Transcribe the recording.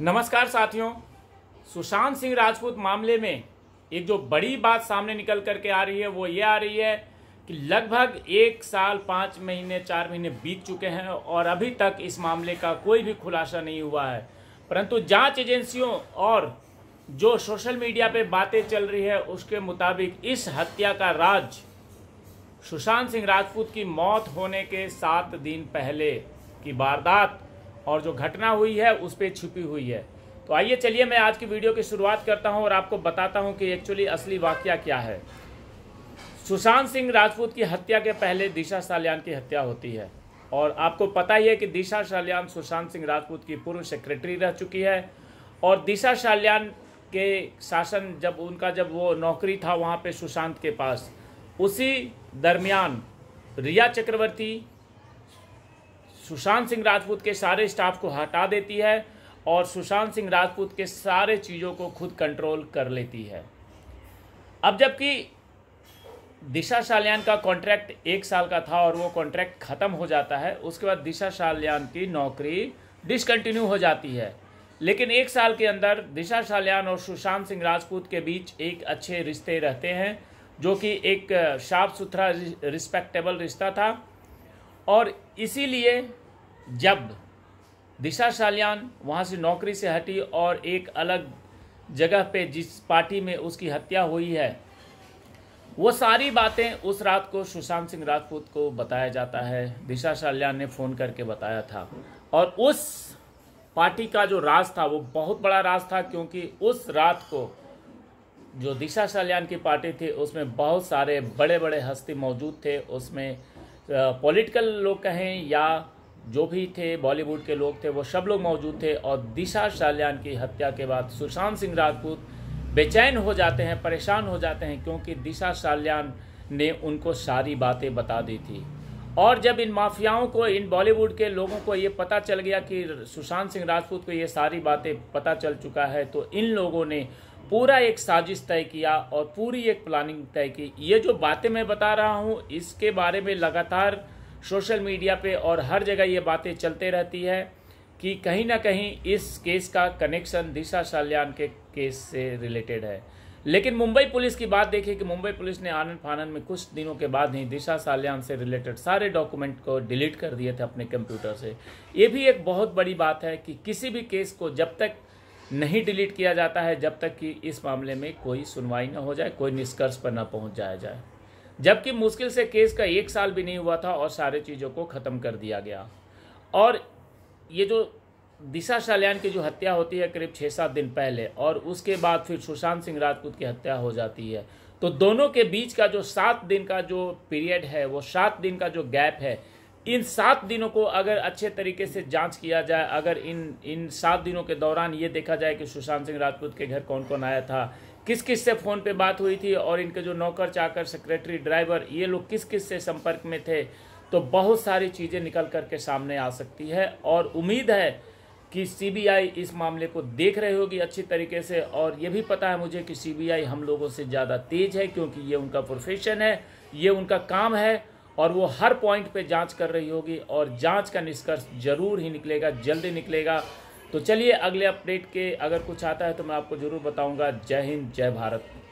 नमस्कार साथियों सुशांत सिंह राजपूत मामले में एक जो बड़ी बात सामने निकल करके आ रही है वो ये आ रही है कि लगभग एक साल पाँच महीने चार महीने बीत चुके हैं और अभी तक इस मामले का कोई भी खुलासा नहीं हुआ है परंतु जांच एजेंसियों और जो सोशल मीडिया पे बातें चल रही है उसके मुताबिक इस हत्या का राज सुशांत सिंह राजपूत की मौत होने के सात दिन पहले की वारदात और जो घटना हुई है उस पर छुपी हुई है तो आइए चलिए मैं आज की वीडियो की शुरुआत करता हूँ और आपको बताता हूँ कि एक्चुअली असली वाक्य क्या है सुशांत सिंह राजपूत की हत्या के पहले दिशा सालियान की हत्या होती है और आपको पता ही है कि दिशा सालियान सुशांत सिंह राजपूत की पूर्व सेक्रेटरी रह चुकी है और दिशा सालियान के शासन जब उनका जब वो नौकरी था वहाँ पे सुशांत के पास उसी दरमियान रिया चक्रवर्ती सुशांत सिंह राजपूत के सारे स्टाफ को हटा देती है और सुशांत सिंह राजपूत के सारे चीज़ों को खुद कंट्रोल कर लेती है अब जबकि दिशा साल्यान का कॉन्ट्रैक्ट एक साल का था और वो कॉन्ट्रैक्ट ख़त्म हो जाता है उसके बाद दिशा साल्यान की नौकरी डिसकंटिन्यू हो जाती है लेकिन एक साल के अंदर दिशा साल्यान और सुशांत सिंह राजपूत के बीच एक अच्छे रिश्ते रहते हैं जो कि एक साफ सुथरा रिस्पेक्टेबल रिश्ता था और इसीलिए जब दिशा सालियान वहाँ से नौकरी से हटी और एक अलग जगह पे जिस पार्टी में उसकी हत्या हुई है वो सारी बातें उस रात को सुशांत सिंह राजपूत को बताया जाता है दिशा सालियान ने फ़ोन करके बताया था और उस पार्टी का जो राज था वो बहुत बड़ा राज था क्योंकि उस रात को जो दिशा सालियान की पार्टी थी उसमें बहुत सारे बड़े बड़े हस्ती मौजूद थे उसमें पॉलिटिकल लोग कहें या जो भी थे बॉलीवुड के लोग थे वो सब लोग मौजूद थे और दिशा साल्यान की हत्या के बाद सुशांत सिंह राजपूत बेचैन हो जाते हैं परेशान हो जाते हैं क्योंकि दिशा साल्यान ने उनको सारी बातें बता दी थी और जब इन माफियाओं को इन बॉलीवुड के लोगों को ये पता चल गया कि सुशांत सिंह राजपूत को ये सारी बातें पता चल चुका है तो इन लोगों ने पूरा एक साजिश तय किया और पूरी एक प्लानिंग तय की ये जो बातें मैं बता रहा हूँ इसके बारे में लगातार सोशल मीडिया पे और हर जगह ये बातें चलते रहती है कि कहीं ना कहीं इस केस का कनेक्शन दिशा साल्यान के केस से रिलेटेड है लेकिन मुंबई पुलिस की बात देखिए कि मुंबई पुलिस ने आनंद फानंद में कुछ दिनों के बाद ही दिशा साल्यान से रिलेटेड सारे डॉक्यूमेंट को डिलीट कर दिए थे अपने कंप्यूटर से ये भी एक बहुत बड़ी बात है कि किसी भी केस को जब तक नहीं डिलीट किया जाता है जब तक कि इस मामले में कोई सुनवाई ना हो जाए कोई निष्कर्ष पर ना पहुँच जाया जाए जबकि मुश्किल से केस का एक साल भी नहीं हुआ था और सारे चीज़ों को ख़त्म कर दिया गया और ये जो दिशा साल्यान की जो हत्या होती है करीब छः सात दिन पहले और उसके बाद फिर सुशांत सिंह राजपूत की हत्या हो जाती है तो दोनों के बीच का जो सात दिन का जो पीरियड है वो सात दिन का जो गैप है इन सात दिनों को अगर अच्छे तरीके से जांच किया जाए अगर इन इन सात दिनों के दौरान ये देखा जाए कि सुशांत सिंह राजपूत के घर कौन कौन आया था किस किस से फ़ोन पे बात हुई थी और इनके जो नौकर चाकर सेक्रेटरी ड्राइवर ये लोग किस किस से संपर्क में थे तो बहुत सारी चीज़ें निकल करके सामने आ सकती है और उम्मीद है कि सीबीआई इस मामले को देख रही होगी अच्छी तरीके से और ये भी पता है मुझे कि सीबीआई हम लोगों से ज़्यादा तेज है क्योंकि ये उनका प्रोफेशन है ये उनका काम है और वो हर पॉइंट पे जांच कर रही होगी और जांच का निष्कर्ष जरूर ही निकलेगा जल्दी निकलेगा तो चलिए अगले अपडेट के अगर कुछ आता है तो मैं आपको ज़रूर बताऊँगा जय हिंद जय भारत